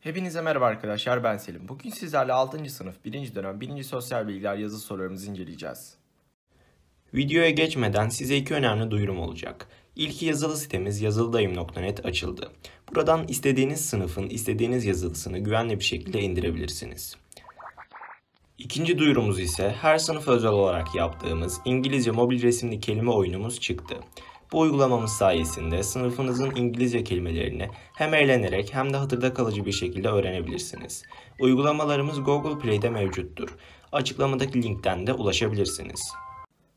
Hepinize merhaba arkadaşlar ben Selim. Bugün sizlerle 6. sınıf 1. dönem 1. sosyal bilgiler yazı sorularımızı inceleyeceğiz. Videoya geçmeden size iki önemli duyurum olacak. İlki yazılı sitemiz yazılıdayım.net açıldı. Buradan istediğiniz sınıfın istediğiniz yazılısını güvenli bir şekilde indirebilirsiniz. İkinci duyurumuz ise her sınıf özel olarak yaptığımız İngilizce mobil resimli kelime oyunumuz çıktı. Bu uygulamamız sayesinde sınıfınızın İngilizce kelimelerini hem eğlenerek hem de hatırda kalıcı bir şekilde öğrenebilirsiniz. Uygulamalarımız Google Play'de mevcuttur. Açıklamadaki linkten de ulaşabilirsiniz.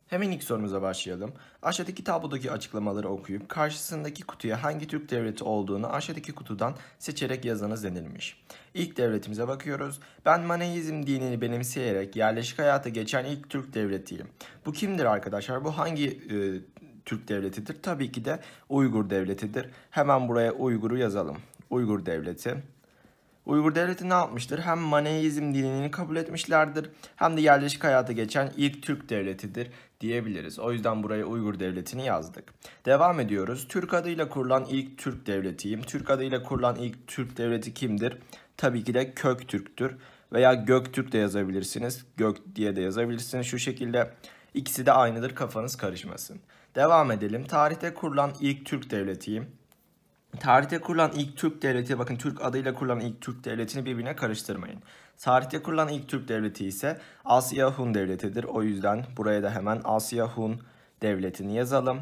Hemen ilk sorumuza başlayalım. Aşağıdaki tablodaki açıklamaları okuyup karşısındaki kutuya hangi Türk devleti olduğunu aşağıdaki kutudan seçerek yazınız denilmiş. İlk devletimize bakıyoruz. Ben Maneizm dinini benimseyerek yerleşik hayata geçen ilk Türk devletiyim. Bu kimdir arkadaşlar? Bu hangi e, Türk devletidir? Tabii ki de Uygur devletidir. Hemen buraya Uygur'u yazalım. Uygur devleti. Uygur devleti ne yapmıştır? Hem Maneizm dinini kabul etmişlerdir hem de yerleşik hayata geçen ilk Türk devletidir diyebiliriz. O yüzden buraya Uygur devletini yazdık. Devam ediyoruz. Türk adıyla kurulan ilk Türk devletiyim. Türk adıyla kurulan ilk Türk devleti kimdir? Tabii ki de Köktürk'tür. Veya Göktürk de yazabilirsiniz. Gök diye de yazabilirsiniz. Şu şekilde ikisi de aynıdır kafanız karışmasın. Devam edelim. Tarihte kurulan ilk Türk devletiyim. Tarihte kurulan ilk Türk devleti, bakın Türk adıyla kurulan ilk Türk devletini birbirine karıştırmayın. Tarihte kurulan ilk Türk devleti ise Asya Hun devletidir. O yüzden buraya da hemen Asya Hun devletini yazalım.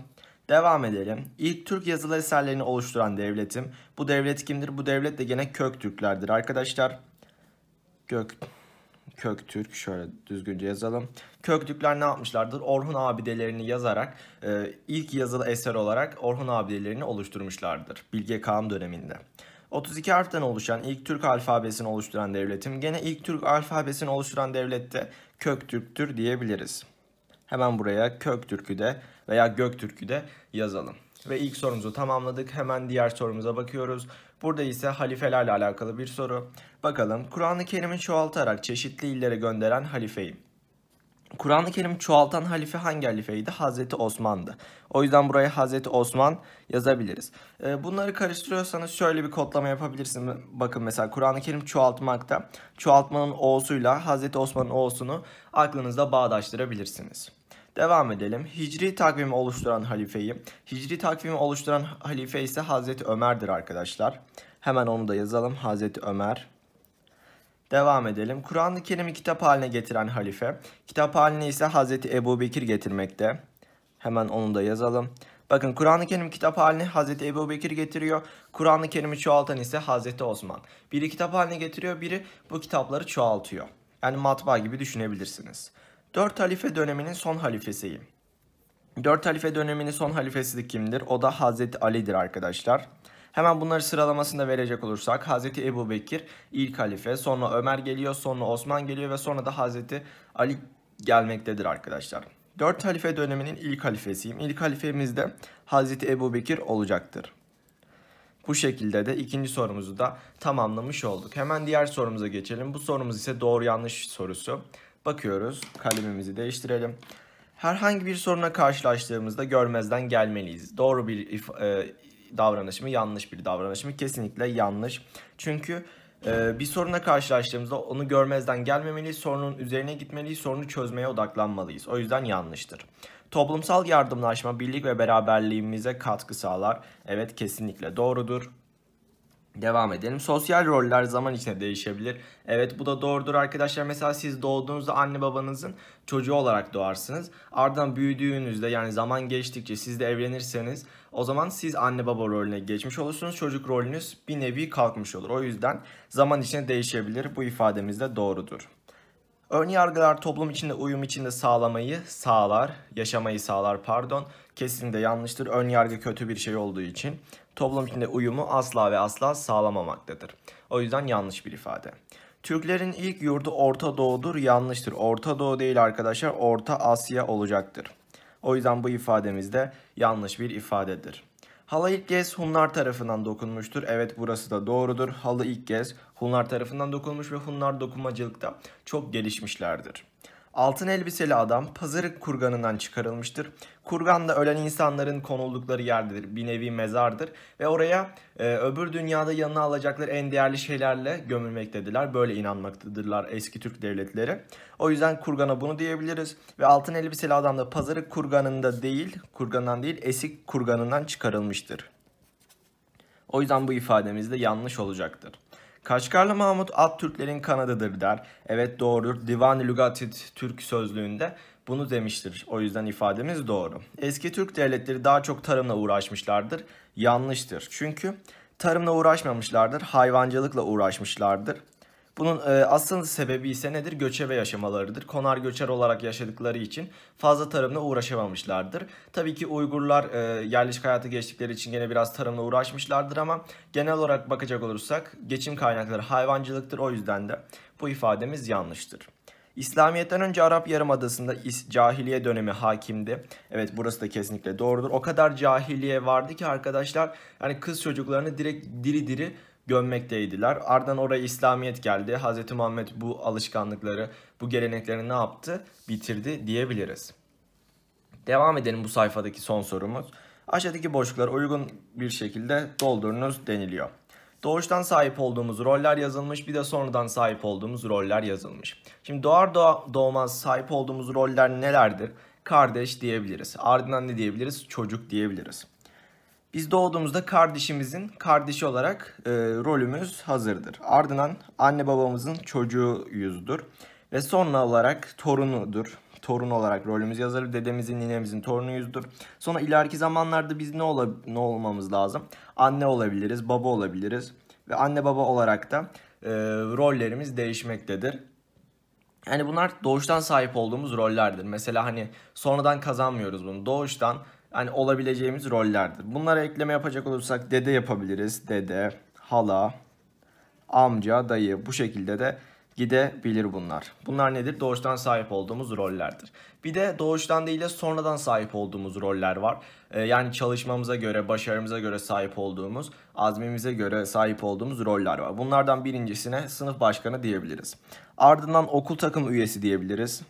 Devam edelim. İlk Türk yazılı eserlerini oluşturan devletim. Bu devlet kimdir? Bu devlet de gene Köktürklerdir arkadaşlar. Kök Köktürk şöyle düzgünce yazalım. Köktürkler ne yapmışlardır? Orhun abidelerini yazarak e, ilk yazılı eser olarak Orhun abidelerini oluşturmuşlardır. Bilge Kağan döneminde. 32 harften oluşan ilk Türk alfabesini oluşturan devletim gene ilk Türk alfabesini oluşturan devlette Köktürk'tür diyebiliriz. Hemen buraya Köktürk'ü de veya Göktürk'ü de yazalım. Ve ilk sorumuzu tamamladık. Hemen diğer sorumuza bakıyoruz. Burada ise halifelerle alakalı bir soru. Bakalım Kur'an-ı Kerim'i çoğaltarak çeşitli illere gönderen halifeyim. Kur'an-ı Kerim çoğaltan halife hangi halifeydi? Hazreti Osman'dı. O yüzden buraya Hazreti Osman yazabiliriz. Ee, bunları karıştırıyorsanız şöyle bir kodlama yapabilirsiniz. Bakın mesela Kur'an-ı Kerim çoğaltmakta. Çoğaltmanın O'suyla Hazreti Osman'ın O'sunu aklınızda bağdaştırabilirsiniz. Devam edelim. Hicri takvimi oluşturan halifeyi, hicri takvimi oluşturan halife ise Hazreti Ömer'dir arkadaşlar. Hemen onu da yazalım. Hazreti Ömer. Devam edelim. Kur'an-ı Kerim'i kitap haline getiren halife. Kitap haline ise Hazreti Ebu Bekir getirmekte. Hemen onu da yazalım. Bakın Kur'an-ı Kerim kitap haline Hazreti Ebu Bekir getiriyor. Kur'an-ı Kerim'i çoğaltan ise Hazreti Osman. Biri kitap haline getiriyor, biri bu kitapları çoğaltıyor. Yani matbaa gibi düşünebilirsiniz. Dört halife döneminin son halifesiyim. 4 halife döneminin son halifesi de kimdir? O da Hazreti Ali'dir arkadaşlar. Hemen bunları sıralamasında verecek olursak Hazreti Ebu Bekir ilk halife, sonra Ömer geliyor, sonra Osman geliyor ve sonra da Hazreti Ali gelmektedir arkadaşlar. Dört halife döneminin ilk halifesiyim. İlk halifemiz de Hazreti Ebu Bekir olacaktır. Bu şekilde de ikinci sorumuzu da tamamlamış olduk. Hemen diğer sorumuza geçelim. Bu sorumuz ise doğru yanlış sorusu. Bakıyoruz. Kalemimizi değiştirelim. Herhangi bir soruna karşılaştığımızda görmezden gelmeliyiz. Doğru bir if, e, davranış mı, yanlış bir davranış mı? Kesinlikle yanlış. Çünkü e, bir soruna karşılaştığımızda onu görmezden gelmemeliyiz. Sorunun üzerine gitmeliyiz. Sorunu çözmeye odaklanmalıyız. O yüzden yanlıştır. Toplumsal yardımlaşma birlik ve beraberliğimize katkı sağlar. Evet kesinlikle doğrudur. Devam edelim. Sosyal roller zaman içinde değişebilir. Evet bu da doğrudur arkadaşlar. Mesela siz doğduğunuzda anne babanızın çocuğu olarak doğarsınız. Ardından büyüdüğünüzde yani zaman geçtikçe siz de evlenirseniz o zaman siz anne baba rolüne geçmiş olursunuz. Çocuk rolünüz bir nevi kalkmış olur. O yüzden zaman içinde değişebilir. Bu ifademiz de doğrudur. Ön yargılar toplum içinde uyum içinde sağlamayı sağlar, yaşamayı sağlar pardon. Kesin de yanlıştır. Ön yargı kötü bir şey olduğu için toplum içinde uyumu asla ve asla sağlamamaktadır. O yüzden yanlış bir ifade. Türklerin ilk yurdu Orta Doğu'dur yanlıştır. Orta Doğu değil arkadaşlar Orta Asya olacaktır. O yüzden bu ifademiz de yanlış bir ifadedir. Halı ilk kez Hunlar tarafından dokunmuştur. Evet burası da doğrudur. Halı ilk kez Hunlar tarafından dokunmuş ve Hunlar dokunmacılıkta çok gelişmişlerdir. Altın elbiseli adam pazarık kurganından çıkarılmıştır. Kurgan da ölen insanların konuldukları yerdir. Bir nevi mezardır. Ve oraya e, öbür dünyada yanına alacakları en değerli şeylerle gömülmektedirler. Böyle inanmaktadırlar eski Türk devletleri. O yüzden kurgana bunu diyebiliriz. Ve altın elbiseli adam da pazarık kurganında değil, kurgandan değil esik kurganından çıkarılmıştır. O yüzden bu ifademiz de yanlış olacaktır. Kaşgarlı Mahmut at Türklerin kanadıdır der. Evet doğrudur. Divan-ı Lugatit Türk sözlüğünde bunu demiştir. O yüzden ifademiz doğru. Eski Türk devletleri daha çok tarımla uğraşmışlardır. Yanlıştır. Çünkü tarımla uğraşmamışlardır, hayvancılıkla uğraşmışlardır. Bunun e, asıl sebebi ise nedir? Göçebe yaşamalarıdır. Konar göçer olarak yaşadıkları için fazla tarımla uğraşamamışlardır. Tabii ki Uygurlar e, yerleşik hayatı geçtikleri için gene biraz tarımla uğraşmışlardır ama genel olarak bakacak olursak geçim kaynakları hayvancılıktır. O yüzden de bu ifademiz yanlıştır. İslamiyet'ten önce Arap Yarımadası'nda cahiliye dönemi hakimdi. Evet burası da kesinlikle doğrudur. O kadar cahiliye vardı ki arkadaşlar yani kız çocuklarını direkt diri diri gömmekteydiler. Ardından oraya İslamiyet geldi. Hz. Muhammed bu alışkanlıkları, bu gelenekleri ne yaptı? Bitirdi diyebiliriz. Devam edelim bu sayfadaki son sorumuz. Aşağıdaki boşlukları uygun bir şekilde doldurunuz deniliyor. Doğuştan sahip olduğumuz roller yazılmış bir de sonradan sahip olduğumuz roller yazılmış. Şimdi doğar doğa, doğmaz sahip olduğumuz roller nelerdir? Kardeş diyebiliriz. Ardından ne diyebiliriz? Çocuk diyebiliriz. Biz doğduğumuzda kardeşimizin kardeşi olarak e, rolümüz hazırdır. Ardından anne babamızın çocuğuyuzdur. Ve sonra olarak torunudur. Torun olarak rolümüz yazılır. Dedemizin, ninemizin torunuyuzdur. Sonra ileriki zamanlarda biz ne, olab, ne olmamız lazım? Anne olabiliriz, baba olabiliriz. Ve anne baba olarak da e, rollerimiz değişmektedir. Yani bunlar doğuştan sahip olduğumuz rollerdir. Mesela hani sonradan kazanmıyoruz bunu. Doğuştan hani olabileceğimiz rollerdir. Bunlara ekleme yapacak olursak dede yapabiliriz. Dede, hala, amca, dayı bu şekilde de gidebilir bunlar. Bunlar nedir? Doğuştan sahip olduğumuz rollerdir. Bir de doğuştan değil de sonradan sahip olduğumuz roller var. Ee, yani çalışmamıza göre, başarımıza göre sahip olduğumuz, azmimize göre sahip olduğumuz roller var. Bunlardan birincisine sınıf başkanı diyebiliriz. Ardından okul takım üyesi diyebiliriz.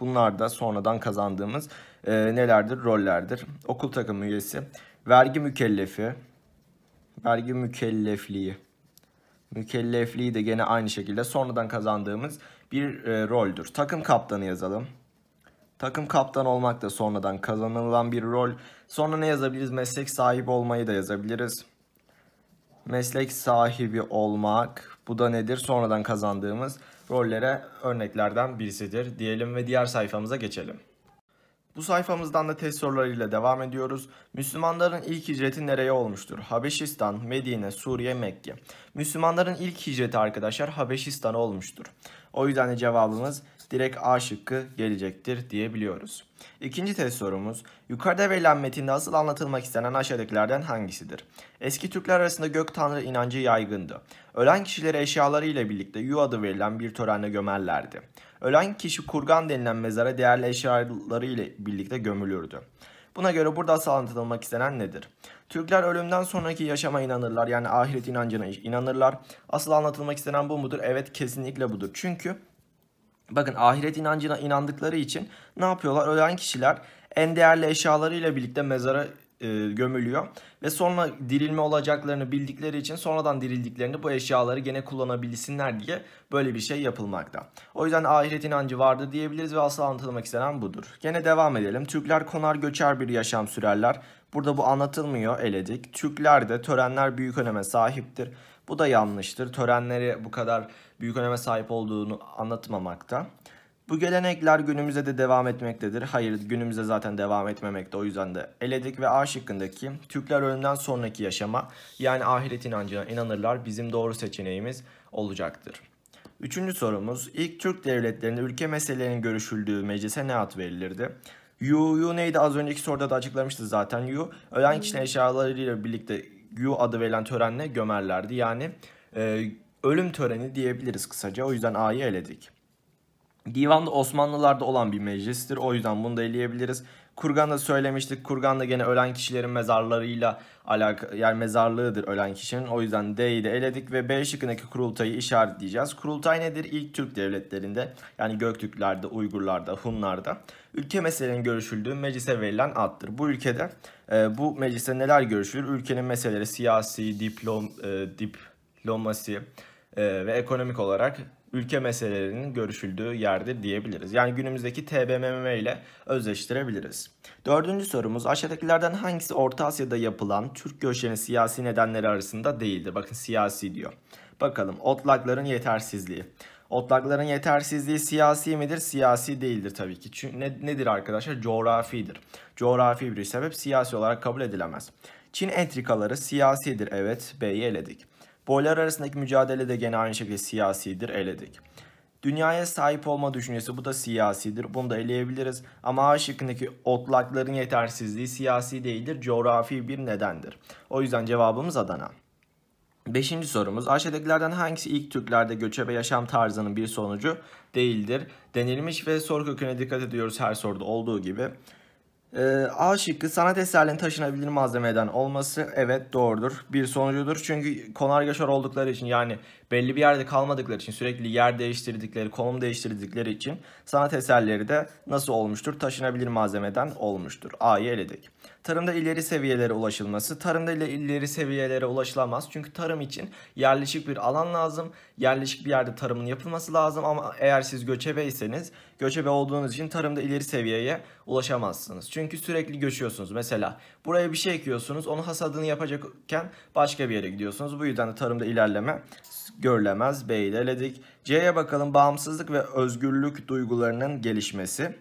Bunlar da sonradan kazandığımız e, nelerdir? Rollerdir. Okul takım üyesi, vergi mükellefi, vergi mükellefliği. Mükellefliği de gene aynı şekilde sonradan kazandığımız bir e, roldür. Takım kaptanı yazalım. Takım kaptan olmak da sonradan kazanılan bir rol. Sonra ne yazabiliriz? Meslek sahibi olmayı da yazabiliriz. Meslek sahibi olmak bu da nedir? Sonradan kazandığımız rollere örneklerden birisidir diyelim ve diğer sayfamıza geçelim. Bu sayfamızdan da test sorularıyla devam ediyoruz. Müslümanların ilk hicreti nereye olmuştur? Habeşistan, Medine, Suriye, Mekke. Müslümanların ilk hicreti arkadaşlar Habeşistan'a olmuştur. O yüzden de cevabımız direkt A şıkkı gelecektir diyebiliyoruz. İkinci test sorumuz. Yukarıda verilen metinde asıl anlatılmak istenen aşağıdakilerden hangisidir? Eski Türkler arasında gök tanrı inancı yaygındı. Ölen kişileri eşyaları ile birlikte yu adı verilen bir törenle gömerlerdi. Ölen kişi kurgan denilen mezara değerli eşyaları ile birlikte gömülürdü. Buna göre burada asıl anlatılmak istenen nedir? Türkler ölümden sonraki yaşama inanırlar. Yani ahiret inancına inanırlar. Asıl anlatılmak istenen bu mudur? Evet kesinlikle budur. Çünkü Bakın ahiret inancına inandıkları için ne yapıyorlar? Ölen kişiler en değerli eşyalarıyla birlikte mezara e, gömülüyor. Ve sonra dirilme olacaklarını bildikleri için sonradan dirildiklerini bu eşyaları gene kullanabilsinler diye böyle bir şey yapılmakta. O yüzden ahiret inancı vardı diyebiliriz ve asıl anlatılmak istenen budur. Gene devam edelim. Türkler konar göçer bir yaşam sürerler. Burada bu anlatılmıyor eledik. Türklerde törenler büyük öneme sahiptir. Bu da yanlıştır. Törenleri bu kadar büyük öneme sahip olduğunu anlatmamakta. Bu gelenekler günümüze de devam etmektedir. Hayır günümüze zaten devam etmemekte o yüzden de eledik ve A şıkkındaki Türkler ölümden sonraki yaşama yani ahiret inancına inanırlar bizim doğru seçeneğimiz olacaktır. Üçüncü sorumuz ilk Türk devletlerinde ülke meselelerinin görüşüldüğü meclise ne ad verilirdi? Yu, yu neydi az önceki soruda da açıklamıştı zaten Yu. Ölen kişinin eşyalarıyla birlikte Yu adı verilen törenle gömerlerdi. Yani e, ölüm töreni diyebiliriz kısaca. O yüzden A'yı eledik. Divan da Osmanlılarda olan bir meclistir. O yüzden bunu da eleyebiliriz. Kurgan'da söylemiştik. Kurgan'da gene ölen kişilerin mezarlarıyla alakalı yani mezarlığıdır ölen kişinin. O yüzden D'yi de eledik ve B şıkkındaki kurultayı işaretleyeceğiz. Kurultay nedir? İlk Türk devletlerinde yani Göktürklerde, Uygurlarda, Hunlarda ülke meselelerinin görüşüldüğü meclise verilen addır. Bu ülkede e, bu mecliste neler görüşülür? Ülkenin meseleleri siyasi, diplom, e, diplomasi, ee, ve ekonomik olarak ülke meselelerinin görüşüldüğü yerde diyebiliriz. Yani günümüzdeki TBMM ile özleştirebiliriz. Dördüncü sorumuz aşağıdakilerden hangisi Orta Asya'da yapılan Türk göçlerinin siyasi nedenleri arasında değildir? Bakın siyasi diyor. Bakalım otlakların yetersizliği. Otlakların yetersizliği siyasi midir? Siyasi değildir tabii ki. Çünkü ne, nedir arkadaşlar? Coğrafidir. Coğrafi bir sebep siyasi olarak kabul edilemez. Çin entrikaları siyasidir. Evet B'yi eledik. Boylar arasındaki mücadele de gene aynı şekilde siyasidir eledik. Dünyaya sahip olma düşüncesi bu da siyasidir. Bunu da eleyebiliriz. Ama A şıkkındaki otlakların yetersizliği siyasi değildir. Coğrafi bir nedendir. O yüzden cevabımız Adana. Beşinci sorumuz. Aşağıdakilerden hangisi ilk Türklerde göçebe yaşam tarzının bir sonucu değildir denilmiş ve soru köküne dikkat ediyoruz her soruda olduğu gibi. E, A şıkkı sanat eserlerinin taşınabilir malzemeden olması evet doğrudur. Bir sonucudur çünkü konar geçer oldukları için yani belli bir yerde kalmadıkları için sürekli yer değiştirdikleri, konum değiştirdikleri için sanat eserleri de nasıl olmuştur? Taşınabilir malzemeden olmuştur. A'yı eledik. Tarımda ileri seviyelere ulaşılması. Tarımda ile ileri seviyelere ulaşılamaz. Çünkü tarım için yerleşik bir alan lazım. Yerleşik bir yerde tarımın yapılması lazım ama eğer siz göçebeyseniz, göçebe olduğunuz için tarımda ileri seviyeye ulaşamazsınız. Çünkü sürekli göçüyorsunuz. Mesela buraya bir şey ekiyorsunuz, onu hasadını yapacakken başka bir yere gidiyorsunuz. Bu yüzden de tarımda ilerleme görülemez. B'yi de eledik. C'ye bakalım bağımsızlık ve özgürlük duygularının gelişmesi.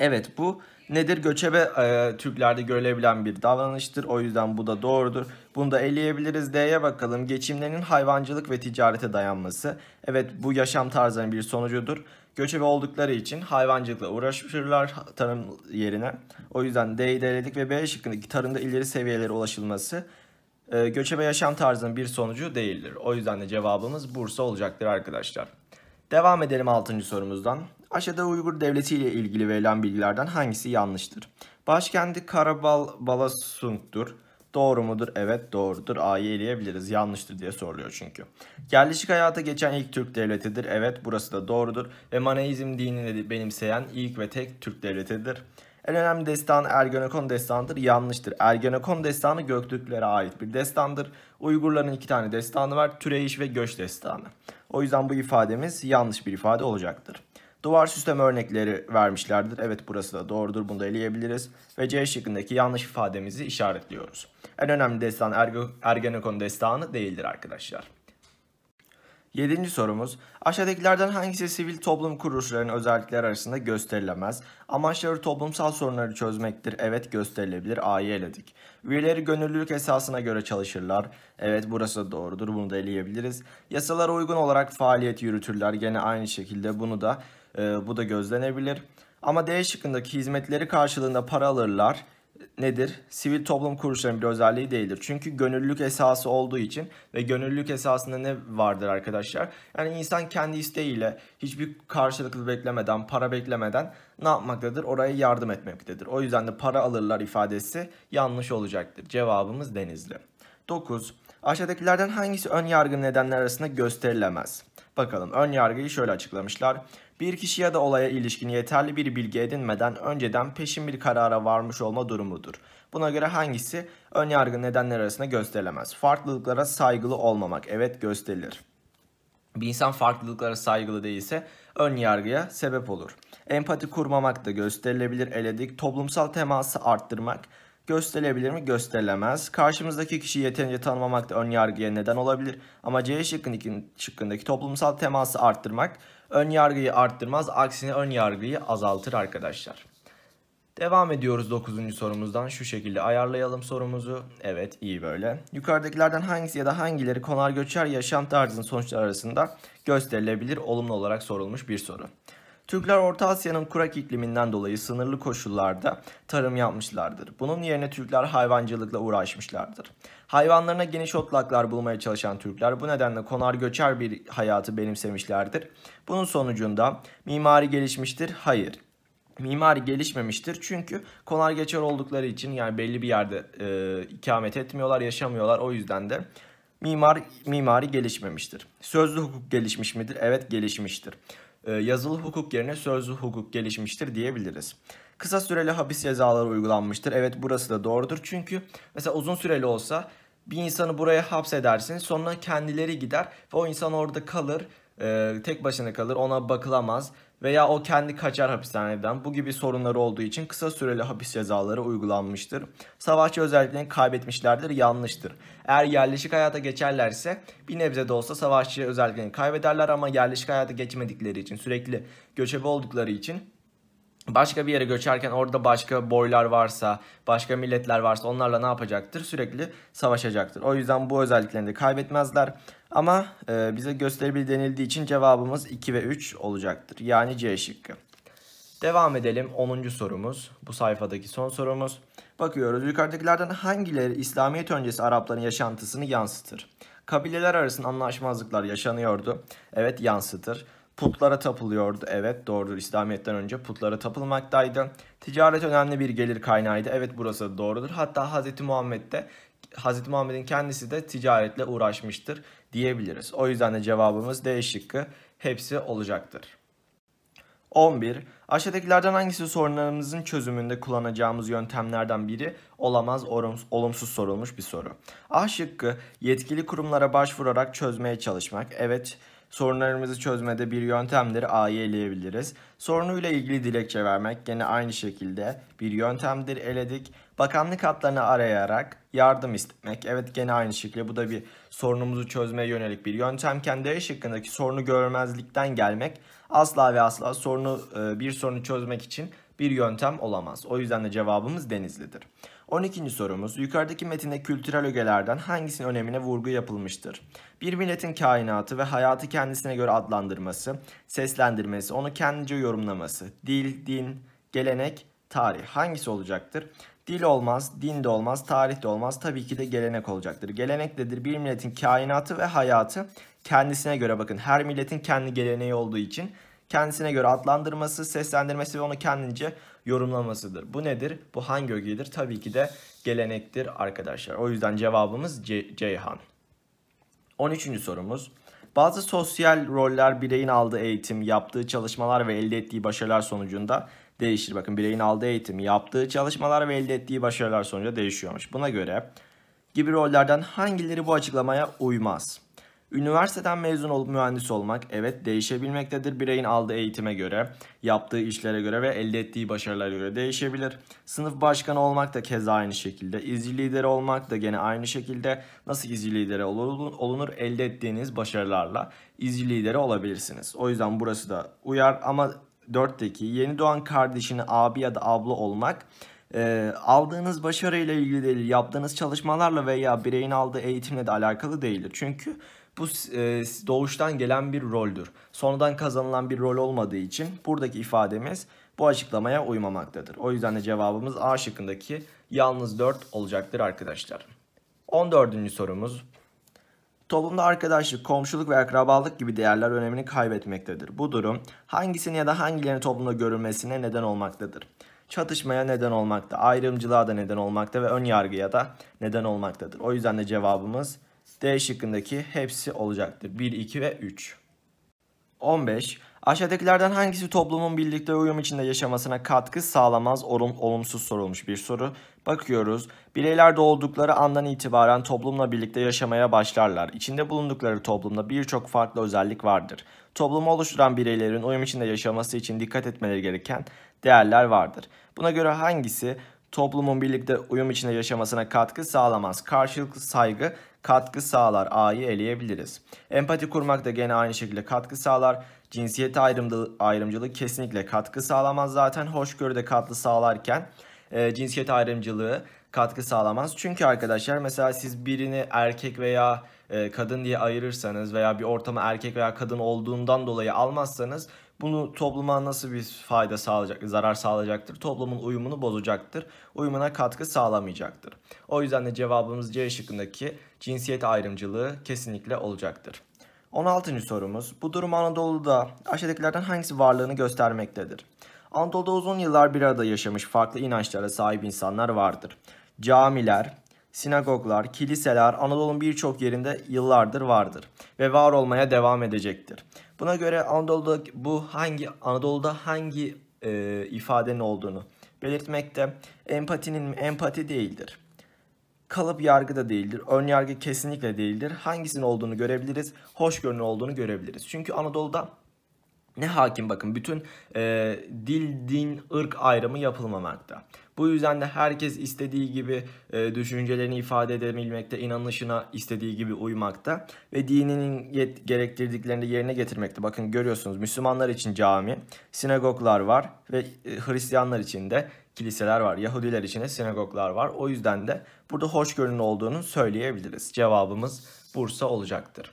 Evet bu nedir? Göçebe e, Türklerde görülebilen bir davranıştır. O yüzden bu da doğrudur. Bunu da eleyebiliriz. D'ye bakalım. Geçimlerinin hayvancılık ve ticarete dayanması. Evet bu yaşam tarzının bir sonucudur. Göçebe oldukları için hayvancılıkla uğraşırlar tarım yerine. O yüzden D'yi deledik ve B şıkkındaki tarımda ileri seviyelere ulaşılması e, göçebe yaşam tarzının bir sonucu değildir. O yüzden de cevabımız Bursa olacaktır arkadaşlar. Devam edelim 6. sorumuzdan. Aşağıda Uygur Devleti ile ilgili verilen bilgilerden hangisi yanlıştır? Başkenti Karabal Balasund'dur. Doğru mudur? Evet doğrudur. A'yı eleyebiliriz. Yanlıştır diye soruluyor çünkü. Yerleşik hayata geçen ilk Türk devletidir. Evet burası da doğrudur. Ve Maneizm dinini benimseyen ilk ve tek Türk devletidir. En önemli destan Ergenekon destanıdır. Yanlıştır. Ergenekon destanı Göktürklere ait bir destandır. Uygurların iki tane destanı var. Türeyiş ve Göç destanı. O yüzden bu ifademiz yanlış bir ifade olacaktır. Duvar süsleme örnekleri vermişlerdir. Evet burası da doğrudur. Bunu da eleyebiliriz. Ve C şıkkındaki yanlış ifademizi işaretliyoruz. En önemli destan Ergenekon destanı değildir arkadaşlar. Yedinci sorumuz. Aşağıdakilerden hangisi sivil toplum kuruluşlarının özellikleri arasında gösterilemez? Amaçları toplumsal sorunları çözmektir. Evet gösterilebilir. A'yı eledik. Üyeleri gönüllülük esasına göre çalışırlar. Evet burası da doğrudur. Bunu da eleyebiliriz. Yasalara uygun olarak faaliyet yürütürler. Gene aynı şekilde bunu da e, bu da gözlenebilir. Ama D şıkkındaki hizmetleri karşılığında para alırlar nedir? Sivil toplum kuruluşlarının bir özelliği değildir. Çünkü gönüllülük esası olduğu için ve gönüllülük esasında ne vardır arkadaşlar? Yani insan kendi isteğiyle hiçbir karşılıklı beklemeden, para beklemeden ne yapmaktadır? Oraya yardım etmektedir. O yüzden de para alırlar ifadesi yanlış olacaktır. Cevabımız Denizli. 9. Aşağıdakilerden hangisi ön yargı nedenler arasında gösterilemez? Bakalım ön yargıyı şöyle açıklamışlar bir kişi ya da olaya ilişkin yeterli bir bilgi edinmeden önceden peşin bir karara varmış olma durumudur. Buna göre hangisi ön yargı nedenler arasında gösterilemez? Farklılıklara saygılı olmamak evet gösterilir. Bir insan farklılıklara saygılı değilse ön yargıya sebep olur. Empati kurmamak da gösterilebilir eledik. Toplumsal teması arttırmak Gösterilebilir mi? Gösterilemez. Karşımızdaki kişi yeterince tanımamak da ön yargıya neden olabilir. Ama C şıkkındaki, şıkkındaki toplumsal teması arttırmak ön yargıyı arttırmaz. Aksine ön yargıyı azaltır arkadaşlar. Devam ediyoruz 9. sorumuzdan. Şu şekilde ayarlayalım sorumuzu. Evet iyi böyle. Yukarıdakilerden hangisi ya da hangileri konar göçer yaşam tarzının sonuçları arasında gösterilebilir olumlu olarak sorulmuş bir soru. Türkler Orta Asya'nın kurak ikliminden dolayı sınırlı koşullarda tarım yapmışlardır. Bunun yerine Türkler hayvancılıkla uğraşmışlardır. Hayvanlarına geniş otlaklar bulmaya çalışan Türkler bu nedenle konar göçer bir hayatı benimsemişlerdir. Bunun sonucunda mimari gelişmiştir? Hayır. Mimari gelişmemiştir çünkü konar geçer oldukları için yani belli bir yerde e, ikamet etmiyorlar, yaşamıyorlar. O yüzden de mimar mimari gelişmemiştir. Sözlü hukuk gelişmiş midir? Evet gelişmiştir. E, yazılı hukuk yerine sözlü hukuk gelişmiştir diyebiliriz. Kısa süreli hapis cezaları uygulanmıştır. Evet burası da doğrudur. Çünkü mesela uzun süreli olsa bir insanı buraya hapsedersin. Sonra kendileri gider ve o insan orada kalır. E, tek başına kalır. Ona bakılamaz veya o kendi kaçar hapishaneden bu gibi sorunları olduğu için kısa süreli hapis cezaları uygulanmıştır. Savaşçı özelliklerini kaybetmişlerdir yanlıştır. Eğer yerleşik hayata geçerlerse bir nebze de olsa savaşçı özelliklerini kaybederler ama yerleşik hayata geçmedikleri için sürekli göçebe oldukları için başka bir yere göçerken orada başka boylar varsa, başka milletler varsa onlarla ne yapacaktır? Sürekli savaşacaktır. O yüzden bu özelliklerini de kaybetmezler. Ama e, bize gösterebil denildiği için cevabımız 2 ve 3 olacaktır. Yani C şıkkı. Devam edelim 10. sorumuz. Bu sayfadaki son sorumuz. Bakıyoruz yukarıdakilerden hangileri İslamiyet öncesi Arapların yaşantısını yansıtır? Kabileler arasında anlaşmazlıklar yaşanıyordu. Evet yansıtır. Putlara tapılıyordu. Evet doğrudur. İslamiyet'ten önce putlara tapılmaktaydı. Ticaret önemli bir gelir kaynağıydı. Evet burası da doğrudur. Hatta Hz. Muhammed de Hz. Muhammed'in kendisi de ticaretle uğraşmıştır diyebiliriz. O yüzden de cevabımız D şıkkı hepsi olacaktır. 11. Aşağıdakilerden hangisi sorunlarımızın çözümünde kullanacağımız yöntemlerden biri olamaz olumsuz sorulmuş bir soru. A şıkkı yetkili kurumlara başvurarak çözmeye çalışmak. Evet Sorunlarımızı çözmede bir yöntemdir A'yı eleyebiliriz. Sorunuyla ilgili dilekçe vermek gene aynı şekilde bir yöntemdir eledik. Bakanlık hatlarını arayarak yardım istemek. Evet gene aynı şekilde bu da bir sorunumuzu çözmeye yönelik bir yöntemken D şıkkındaki sorunu görmezlikten gelmek asla ve asla sorunu e, bir sorunu çözmek için bir yöntem olamaz. O yüzden de cevabımız Denizli'dir. 12. sorumuz yukarıdaki metinde kültürel ögelerden hangisinin önemine vurgu yapılmıştır? Bir milletin kainatı ve hayatı kendisine göre adlandırması, seslendirmesi, onu kendince yorumlaması, dil, din, gelenek, tarih hangisi olacaktır? Dil olmaz, din de olmaz, tarih de olmaz. Tabii ki de gelenek olacaktır. Gelenek nedir? Bir milletin kainatı ve hayatı kendisine göre bakın. Her milletin kendi geleneği olduğu için kendisine göre adlandırması, seslendirmesi ve onu kendince yorumlamasıdır. Bu nedir? Bu hangi ögedir? Tabii ki de gelenektir arkadaşlar. O yüzden cevabımız C Ceyhan. 13. sorumuz. Bazı sosyal roller bireyin aldığı eğitim, yaptığı çalışmalar ve elde ettiği başarılar sonucunda değişir. Bakın bireyin aldığı eğitim, yaptığı çalışmalar ve elde ettiği başarılar sonucunda değişiyormuş. Buna göre gibi rollerden hangileri bu açıklamaya uymaz? Üniversiteden mezun olup mühendis olmak evet değişebilmektedir. Bireyin aldığı eğitime göre, yaptığı işlere göre ve elde ettiği başarılara göre değişebilir. Sınıf başkanı olmak da keza aynı şekilde. İzci lideri olmak da gene aynı şekilde. Nasıl izci lideri olunur? Elde ettiğiniz başarılarla izci lideri olabilirsiniz. O yüzden burası da uyar ama 4'teki yeni doğan kardeşini abi ya da abla olmak e, aldığınız başarıyla ilgili değil, yaptığınız çalışmalarla veya bireyin aldığı eğitimle de alakalı değildir. Çünkü bu e, doğuştan gelen bir roldür. Sonradan kazanılan bir rol olmadığı için buradaki ifademiz bu açıklamaya uymamaktadır. O yüzden de cevabımız A şıkkındaki yalnız 4 olacaktır arkadaşlar. 14. sorumuz. Toplumda arkadaşlık, komşuluk ve akrabalık gibi değerler önemini kaybetmektedir. Bu durum hangisini ya da hangilerini toplumda görülmesine neden olmaktadır. Çatışmaya neden olmakta, ayrımcılığa da neden olmakta ve ön yargıya da neden olmaktadır. O yüzden de cevabımız D şıkkındaki hepsi olacaktır. 1, 2 ve 3. 15. Aşağıdakilerden hangisi toplumun birlikte uyum içinde yaşamasına katkı sağlamaz olum, olumsuz sorulmuş bir soru. Bakıyoruz. Bireyler doğdukları andan itibaren toplumla birlikte yaşamaya başlarlar. İçinde bulundukları toplumda birçok farklı özellik vardır. Toplumu oluşturan bireylerin uyum içinde yaşaması için dikkat etmeleri gereken değerler vardır. Buna göre hangisi toplumun birlikte uyum içinde yaşamasına katkı sağlamaz? Karşılıklı saygı, katkı sağlar. A'yı eleyebiliriz. Empati kurmak da gene aynı şekilde katkı sağlar. Cinsiyet ayrımcılığı, ayrımcılığı kesinlikle katkı sağlamaz zaten. Hoşgörü de katkı sağlarken e, cinsiyet ayrımcılığı katkı sağlamaz. Çünkü arkadaşlar mesela siz birini erkek veya e, kadın diye ayırırsanız veya bir ortamı erkek veya kadın olduğundan dolayı almazsanız bunu topluma nasıl bir fayda sağlayacak, zarar sağlayacaktır? Toplumun uyumunu bozacaktır. Uyumuna katkı sağlamayacaktır. O yüzden de cevabımız C şıkkındaki cinsiyet ayrımcılığı kesinlikle olacaktır. 16. sorumuz. Bu durum Anadolu'da aşağıdakilerden hangisi varlığını göstermektedir? Anadolu'da uzun yıllar bir arada yaşamış farklı inançlara sahip insanlar vardır. Camiler, sinagoglar, kiliseler Anadolu'nun birçok yerinde yıllardır vardır ve var olmaya devam edecektir. Buna göre Anadolu'da bu hangi Anadolu'da hangi e, ifadenin olduğunu belirtmekte. Empatinin empati değildir. Kalıp yargı da değildir. Ön yargı kesinlikle değildir. Hangisinin olduğunu görebiliriz. Hoşgörünün olduğunu görebiliriz. Çünkü Anadolu'da ne hakim bakın bütün e, dil, din, ırk ayrımı yapılmamakta. Bu yüzden de herkes istediği gibi e, düşüncelerini ifade edebilmekte, inanışına istediği gibi uymakta ve dininin yet- gerektirdiklerini yerine getirmekte. Bakın görüyorsunuz Müslümanlar için cami, sinagoglar var ve e, Hristiyanlar için de kiliseler var. Yahudiler için de sinagoglar var. O yüzden de burada hoşgörünün olduğunu söyleyebiliriz. Cevabımız Bursa olacaktır.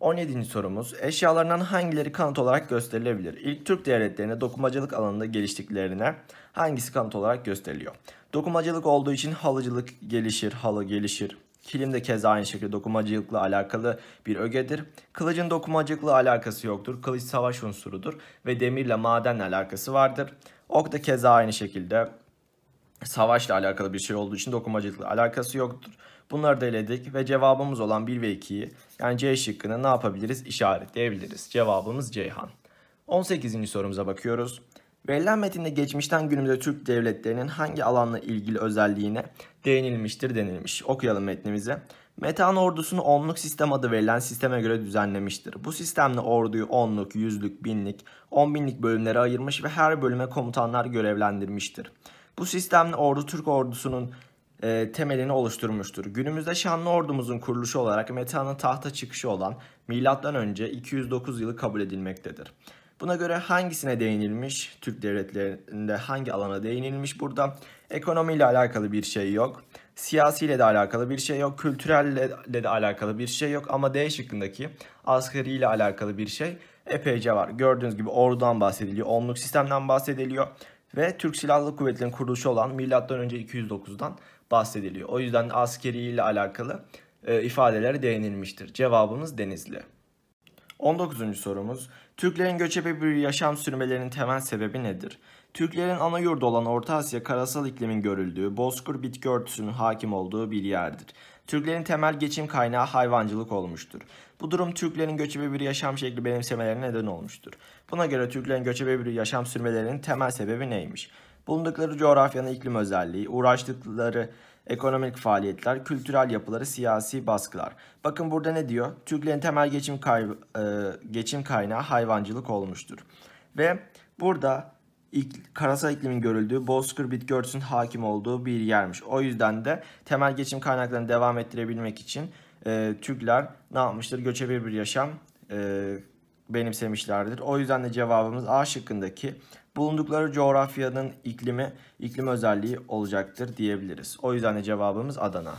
17. sorumuz eşyalarından hangileri kanıt olarak gösterilebilir? İlk Türk devletlerine dokumacılık alanında geliştiklerine hangisi kanıt olarak gösteriliyor? Dokumacılık olduğu için halıcılık gelişir, halı gelişir. Kilim de keza aynı şekilde dokumacılıkla alakalı bir ögedir. Kılıcın dokumacılıkla alakası yoktur. Kılıç savaş unsurudur ve demirle madenle alakası vardır. Ok da keza aynı şekilde savaşla alakalı bir şey olduğu için dokumacılıkla alakası yoktur. Bunları da eledik ve cevabımız olan 1 ve 2'yi yani C şıkkını ne yapabiliriz? işaretleyebiliriz. Cevabımız Ceyhan. 18. sorumuza bakıyoruz. Verilen metinde geçmişten günümüze Türk devletlerinin hangi alanla ilgili özelliğine değinilmiştir denilmiş. Okuyalım metnimizi. Metehan ordusunu onluk sistem adı verilen sisteme göre düzenlemiştir. Bu sistemle orduyu onluk, yüzlük, binlik, on binlik bölümlere ayırmış ve her bölüme komutanlar görevlendirmiştir. Bu sistemle ordu Türk ordusunun e, temelini oluşturmuştur. Günümüzde şanlı ordumuzun kuruluşu olarak Meta'nın tahta çıkışı olan milattan önce 209 yılı kabul edilmektedir. Buna göre hangisine değinilmiş, Türk devletlerinde hangi alana değinilmiş burada? Ekonomiyle alakalı bir şey yok, siyasiyle de alakalı bir şey yok, kültürelle de alakalı bir şey yok ama D şıkkındaki asgariyle alakalı bir şey epeyce var. Gördüğünüz gibi ordudan bahsediliyor, onluk sistemden bahsediliyor ve Türk Silahlı Kuvvetleri'nin kuruluşu olan M.Ö. 209'dan bahsediliyor. O yüzden askeri ile alakalı e, ifadelere değinilmiştir. Cevabımız Denizli. 19. sorumuz. Türklerin göçebe bir yaşam sürmelerinin temel sebebi nedir? Türklerin ana yurdu olan Orta Asya karasal iklimin görüldüğü, bozkır bitki örtüsünün hakim olduğu bir yerdir. Türklerin temel geçim kaynağı hayvancılık olmuştur. Bu durum Türklerin göçebe bir yaşam şekli benimsemelerine neden olmuştur. Buna göre Türklerin göçebe bir yaşam sürmelerinin temel sebebi neymiş? Bulundukları coğrafyanın iklim özelliği, uğraştıkları ekonomik faaliyetler, kültürel yapıları, siyasi baskılar. Bakın burada ne diyor? Türklerin temel geçim, kay e, geçim kaynağı hayvancılık olmuştur. Ve burada ik, karasal iklimin görüldüğü, bozkır bitki hakim olduğu bir yermiş. O yüzden de temel geçim kaynaklarını devam ettirebilmek için e, Türkler ne yapmıştır? Göçebe bir yaşam e, benimsemişlerdir. O yüzden de cevabımız A şıkkındaki bulundukları coğrafyanın iklimi, iklim özelliği olacaktır diyebiliriz. O yüzden de cevabımız Adana.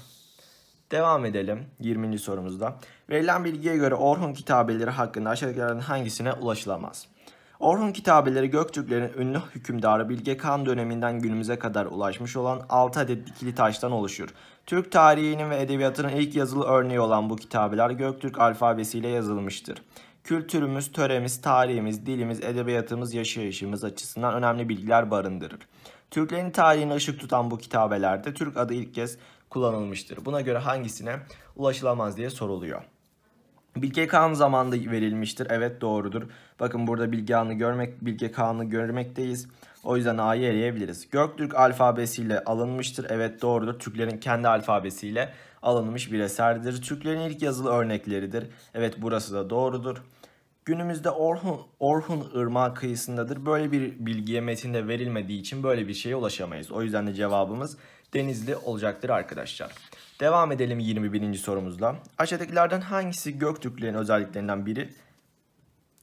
Devam edelim 20. sorumuzda. Verilen bilgiye göre Orhun kitabeleri hakkında aşağıdakilerden hangisine ulaşılamaz? Orhun kitabeleri Göktürklerin ünlü hükümdarı Bilge Kağan döneminden günümüze kadar ulaşmış olan 6 adet dikili taştan oluşur. Türk tarihinin ve edebiyatının ilk yazılı örneği olan bu kitabeler Göktürk alfabesiyle yazılmıştır. Kültürümüz, töremiz, tarihimiz, dilimiz, edebiyatımız, yaşayışımız açısından önemli bilgiler barındırır. Türklerin tarihine ışık tutan bu kitabelerde Türk adı ilk kez kullanılmıştır. Buna göre hangisine ulaşılamaz diye soruluyor. Bilge Kağan zamanında verilmiştir. Evet doğrudur. Bakın burada Bilge Kağan'ı görmek, Bilge Kağan'ı görmekteyiz. O yüzden A'yı eleyebiliriz. Göktürk alfabesiyle alınmıştır. Evet doğrudur. Türklerin kendi alfabesiyle alınmış bir eserdir. Türklerin ilk yazılı örnekleridir. Evet burası da doğrudur. Günümüzde Orhun, Orhun Irmağı kıyısındadır. Böyle bir bilgiye metinde verilmediği için böyle bir şeye ulaşamayız. O yüzden de cevabımız Denizli olacaktır arkadaşlar. Devam edelim 21. sorumuzla. Aşağıdakilerden hangisi Göktürklerin özelliklerinden biri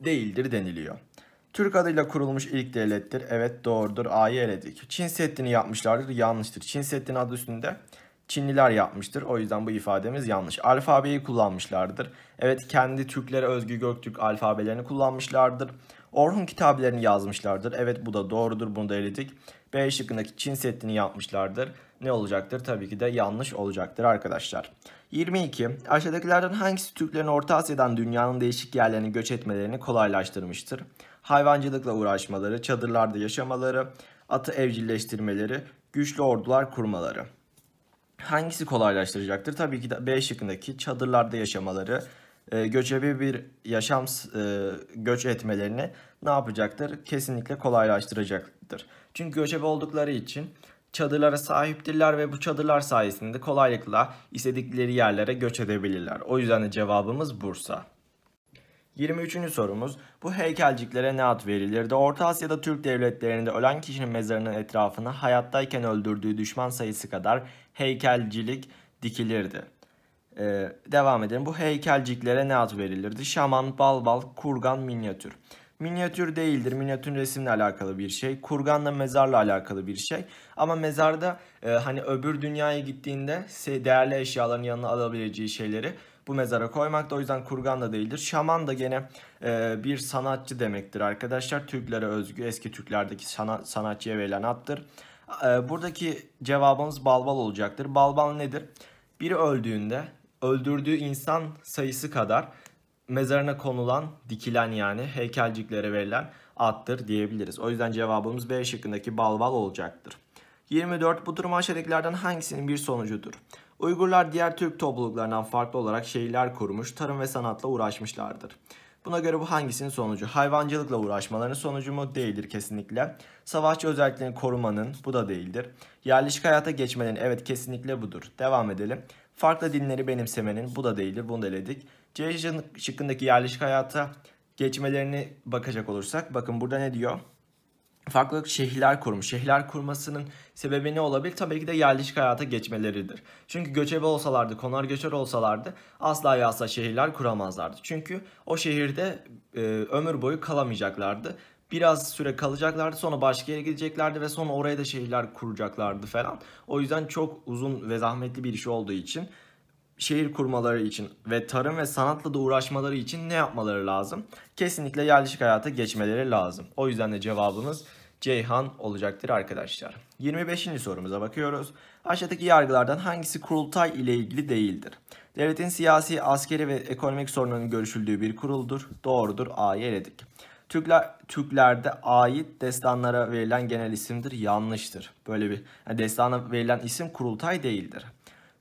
değildir deniliyor. Türk adıyla kurulmuş ilk devlettir. Evet doğrudur. A'yı eledik. Çin Seddi'ni yapmışlardır. Yanlıştır. Çin Seddi'nin adı üstünde Çinliler yapmıştır. O yüzden bu ifademiz yanlış. Alfabeyi kullanmışlardır. Evet kendi Türklere özgü Göktürk alfabelerini kullanmışlardır. Orhun kitabelerini yazmışlardır. Evet bu da doğrudur. Bunu da eledik. B şıkkındaki Çin Seddi'ni yapmışlardır ne olacaktır? Tabii ki de yanlış olacaktır arkadaşlar. 22. Aşağıdakilerden hangisi Türklerin Orta Asya'dan dünyanın değişik yerlerine göç etmelerini kolaylaştırmıştır? Hayvancılıkla uğraşmaları, çadırlarda yaşamaları, atı evcilleştirmeleri, güçlü ordular kurmaları. Hangisi kolaylaştıracaktır? Tabii ki de B şıkkındaki çadırlarda yaşamaları, e, göçebe bir yaşam e, göç etmelerini ne yapacaktır? Kesinlikle kolaylaştıracaktır. Çünkü göçebe oldukları için çadırlara sahiptirler ve bu çadırlar sayesinde kolaylıkla istedikleri yerlere göç edebilirler. O yüzden de cevabımız Bursa. 23. sorumuz bu heykelciklere ne ad verilirdi? Orta Asya'da Türk devletlerinde ölen kişinin mezarının etrafına hayattayken öldürdüğü düşman sayısı kadar heykelcilik dikilirdi. Ee, devam edelim. Bu heykelciklere ne ad verilirdi? Şaman, balbal, kurgan, minyatür. Minyatür değildir. Minyatür resimle alakalı bir şey. Kurganla mezarla alakalı bir şey. Ama mezarda e, hani öbür dünyaya gittiğinde değerli eşyaların yanına alabileceği şeyleri bu mezara koymak da O yüzden kurgan da değildir. Şaman da gene e, bir sanatçı demektir arkadaşlar. Türklere özgü eski Türklerdeki sana, sanatçıya verilen addır. E, buradaki cevabımız balbal olacaktır. Balbal nedir? Biri öldüğünde öldürdüğü insan sayısı kadar mezarına konulan, dikilen yani heykelciklere verilen attır diyebiliriz. O yüzden cevabımız B şıkkındaki bal olacaktır. 24. Bu durum aşağıdakilerden hangisinin bir sonucudur? Uygurlar diğer Türk topluluklarından farklı olarak şehirler kurmuş, tarım ve sanatla uğraşmışlardır. Buna göre bu hangisinin sonucu? Hayvancılıkla uğraşmalarının sonucu mu? Değildir kesinlikle. Savaşçı özelliklerini korumanın bu da değildir. Yerleşik hayata geçmenin evet kesinlikle budur. Devam edelim. Farklı dinleri benimsemenin bu da değildir. Bunu da eledik. C şıkkındaki yerleşik hayata geçmelerini bakacak olursak bakın burada ne diyor? Farklı şehirler kurmuş. Şehirler kurmasının sebebi ne olabilir? Tabii ki de yerleşik hayata geçmeleridir. Çünkü göçebe olsalardı, konar göçer olsalardı asla ve asla şehirler kuramazlardı. Çünkü o şehirde e, ömür boyu kalamayacaklardı biraz süre kalacaklardı sonra başka yere gideceklerdi ve sonra oraya da şehirler kuracaklardı falan. O yüzden çok uzun ve zahmetli bir iş olduğu için şehir kurmaları için ve tarım ve sanatla da uğraşmaları için ne yapmaları lazım? Kesinlikle yerleşik hayata geçmeleri lazım. O yüzden de cevabımız Ceyhan olacaktır arkadaşlar. 25. sorumuza bakıyoruz. Aşağıdaki yargılardan hangisi kurultay ile ilgili değildir? Devletin siyasi, askeri ve ekonomik sorunların görüşüldüğü bir kuruldur. Doğrudur. A'yı eledik. Türkler, Türklerde ait destanlara verilen genel isimdir. Yanlıştır. Böyle bir yani destana verilen isim kurultay değildir.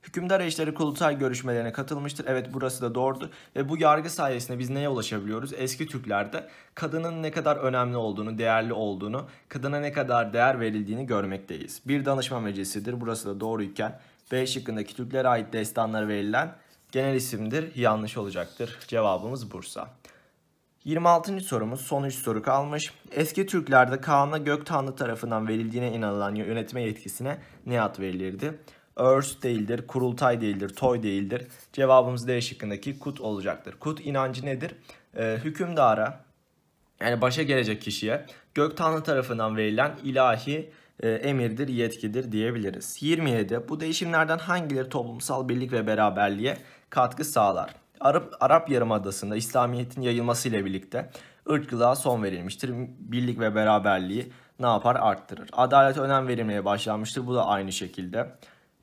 Hükümdar eşleri kurultay görüşmelerine katılmıştır. Evet burası da doğrudur. Ve bu yargı sayesinde biz neye ulaşabiliyoruz? Eski Türklerde kadının ne kadar önemli olduğunu, değerli olduğunu, kadına ne kadar değer verildiğini görmekteyiz. Bir danışma meclisidir. Burası da doğruyken iken B şıkkındaki Türklere ait destanlara verilen genel isimdir. Yanlış olacaktır. Cevabımız Bursa. 26. sorumuz son 3 soru kalmış. Eski Türklerde Kaan'a Tanrı tarafından verildiğine inanılan yönetme yetkisine ne ad verilirdi? örs değildir, kurultay değildir, toy değildir. Cevabımız D şıkkındaki kut olacaktır. Kut inancı nedir? Ee, hükümdara yani başa gelecek kişiye gök tanrı tarafından verilen ilahi e, emirdir, yetkidir diyebiliriz. 27. Bu değişimlerden hangileri toplumsal birlik ve beraberliğe katkı sağlar? Arap, Arap Yarımadası'nda İslamiyet'in yayılmasıyla birlikte ırkçılığa son verilmiştir. Birlik ve beraberliği ne yapar? Arttırır. Adalet önem verilmeye başlanmıştır. Bu da aynı şekilde.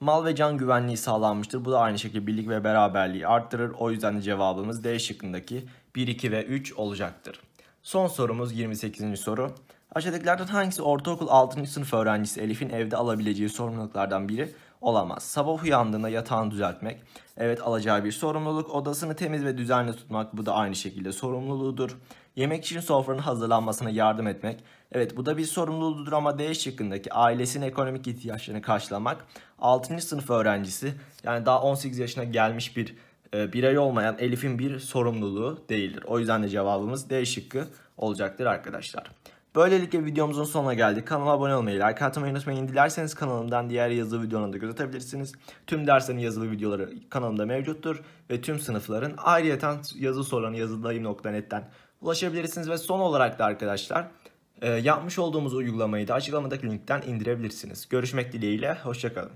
Mal ve can güvenliği sağlanmıştır. Bu da aynı şekilde birlik ve beraberliği arttırır. O yüzden de cevabımız D şıkkındaki 1, 2 ve 3 olacaktır. Son sorumuz 28. soru. Aşağıdakilerden hangisi ortaokul 6. sınıf öğrencisi Elif'in evde alabileceği sorumluluklardan biri? olamaz. Sabah uyandığında yatağını düzeltmek evet alacağı bir sorumluluk. Odasını temiz ve düzenli tutmak bu da aynı şekilde sorumluluğudur. Yemek için sofranın hazırlanmasına yardım etmek. Evet bu da bir sorumluluğudur ama D şıkkındaki ailesinin ekonomik ihtiyaçlarını karşılamak. 6. sınıf öğrencisi yani daha 18 yaşına gelmiş bir e, birey olmayan Elif'in bir sorumluluğu değildir. O yüzden de cevabımız D şıkkı olacaktır arkadaşlar. Böylelikle videomuzun sonuna geldik. Kanala abone olmayı, like atmayı unutmayın. Dilerseniz kanalımdan diğer yazılı videolarını da göz Tüm derslerin yazılı videoları kanalımda mevcuttur. Ve tüm sınıfların ayrıyeten yazı sorularını yazıdayım.net'ten ulaşabilirsiniz. Ve son olarak da arkadaşlar e, yapmış olduğumuz uygulamayı da açıklamadaki linkten indirebilirsiniz. Görüşmek dileğiyle, hoşçakalın.